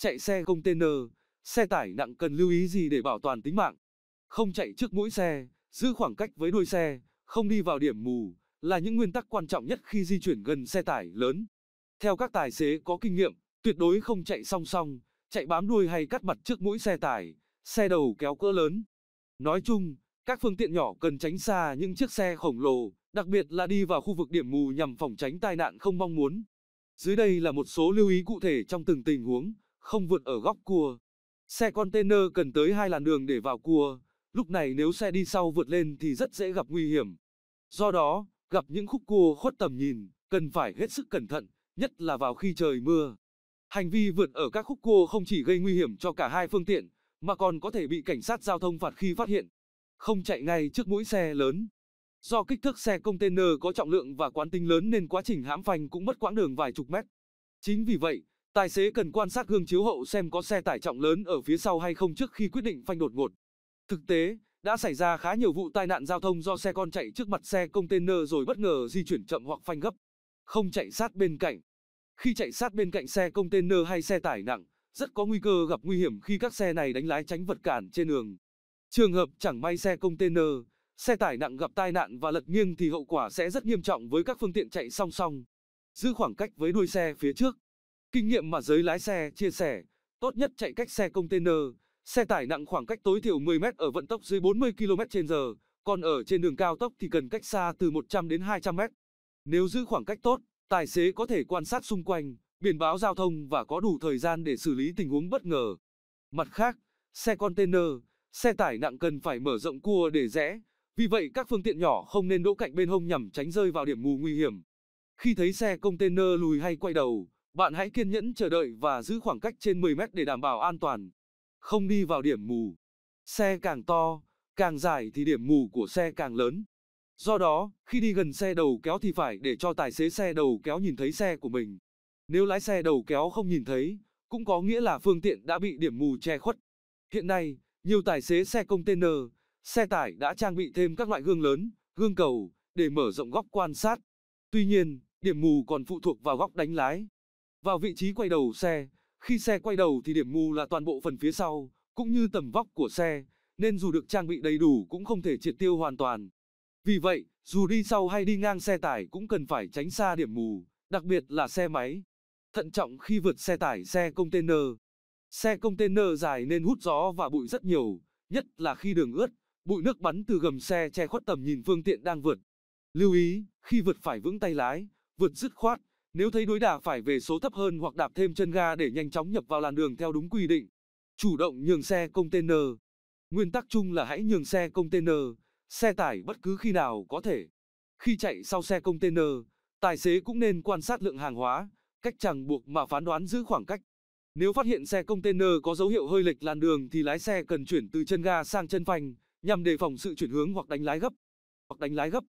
chạy xe container, xe tải nặng cần lưu ý gì để bảo toàn tính mạng. Không chạy trước mũi xe, giữ khoảng cách với đuôi xe, không đi vào điểm mù là những nguyên tắc quan trọng nhất khi di chuyển gần xe tải lớn. Theo các tài xế có kinh nghiệm, tuyệt đối không chạy song song, chạy bám đuôi hay cắt mặt trước mũi xe tải, xe đầu kéo cỡ lớn. Nói chung, các phương tiện nhỏ cần tránh xa những chiếc xe khổng lồ, đặc biệt là đi vào khu vực điểm mù nhằm phòng tránh tai nạn không mong muốn. Dưới đây là một số lưu ý cụ thể trong từng tình huống không vượt ở góc cua. Xe container cần tới hai làn đường để vào cua, lúc này nếu xe đi sau vượt lên thì rất dễ gặp nguy hiểm. Do đó, gặp những khúc cua khuất tầm nhìn, cần phải hết sức cẩn thận, nhất là vào khi trời mưa. Hành vi vượt ở các khúc cua không chỉ gây nguy hiểm cho cả hai phương tiện, mà còn có thể bị cảnh sát giao thông phạt khi phát hiện. Không chạy ngay trước mũi xe lớn. Do kích thước xe container có trọng lượng và quán tính lớn nên quá trình hãm phanh cũng mất quãng đường vài chục mét. Chính vì vậy, Tài xế cần quan sát gương chiếu hậu xem có xe tải trọng lớn ở phía sau hay không trước khi quyết định phanh đột ngột. Thực tế, đã xảy ra khá nhiều vụ tai nạn giao thông do xe con chạy trước mặt xe container rồi bất ngờ di chuyển chậm hoặc phanh gấp, không chạy sát bên cạnh. Khi chạy sát bên cạnh xe container hay xe tải nặng, rất có nguy cơ gặp nguy hiểm khi các xe này đánh lái tránh vật cản trên đường. Trường hợp chẳng may xe container, xe tải nặng gặp tai nạn và lật nghiêng thì hậu quả sẽ rất nghiêm trọng với các phương tiện chạy song song. Giữ khoảng cách với đuôi xe phía trước. Kinh nghiệm mà giới lái xe chia sẻ, tốt nhất chạy cách xe container, xe tải nặng khoảng cách tối thiểu 10 m ở vận tốc dưới 40 km/h, còn ở trên đường cao tốc thì cần cách xa từ 100 đến 200 m. Nếu giữ khoảng cách tốt, tài xế có thể quan sát xung quanh, biển báo giao thông và có đủ thời gian để xử lý tình huống bất ngờ. Mặt khác, xe container, xe tải nặng cần phải mở rộng cua để rẽ, vì vậy các phương tiện nhỏ không nên đỗ cạnh bên hông nhằm tránh rơi vào điểm mù nguy hiểm. Khi thấy xe container lùi hay quay đầu, bạn hãy kiên nhẫn chờ đợi và giữ khoảng cách trên 10 mét để đảm bảo an toàn. Không đi vào điểm mù. Xe càng to, càng dài thì điểm mù của xe càng lớn. Do đó, khi đi gần xe đầu kéo thì phải để cho tài xế xe đầu kéo nhìn thấy xe của mình. Nếu lái xe đầu kéo không nhìn thấy, cũng có nghĩa là phương tiện đã bị điểm mù che khuất. Hiện nay, nhiều tài xế xe container, xe tải đã trang bị thêm các loại gương lớn, gương cầu để mở rộng góc quan sát. Tuy nhiên, điểm mù còn phụ thuộc vào góc đánh lái vào vị trí quay đầu xe. Khi xe quay đầu thì điểm mù là toàn bộ phần phía sau, cũng như tầm vóc của xe, nên dù được trang bị đầy đủ cũng không thể triệt tiêu hoàn toàn. Vì vậy, dù đi sau hay đi ngang xe tải cũng cần phải tránh xa điểm mù, đặc biệt là xe máy. Thận trọng khi vượt xe tải xe container. Xe container dài nên hút gió và bụi rất nhiều, nhất là khi đường ướt, bụi nước bắn từ gầm xe che khuất tầm nhìn phương tiện đang vượt. Lưu ý, khi vượt phải vững tay lái, vượt dứt khoát, nếu thấy đối đà phải về số thấp hơn hoặc đạp thêm chân ga để nhanh chóng nhập vào làn đường theo đúng quy định. Chủ động nhường xe container. Nguyên tắc chung là hãy nhường xe container, xe tải bất cứ khi nào có thể. Khi chạy sau xe container, tài xế cũng nên quan sát lượng hàng hóa, cách chẳng buộc mà phán đoán giữ khoảng cách. Nếu phát hiện xe container có dấu hiệu hơi lệch làn đường thì lái xe cần chuyển từ chân ga sang chân phanh, nhằm đề phòng sự chuyển hướng hoặc đánh lái gấp. Hoặc đánh lái gấp.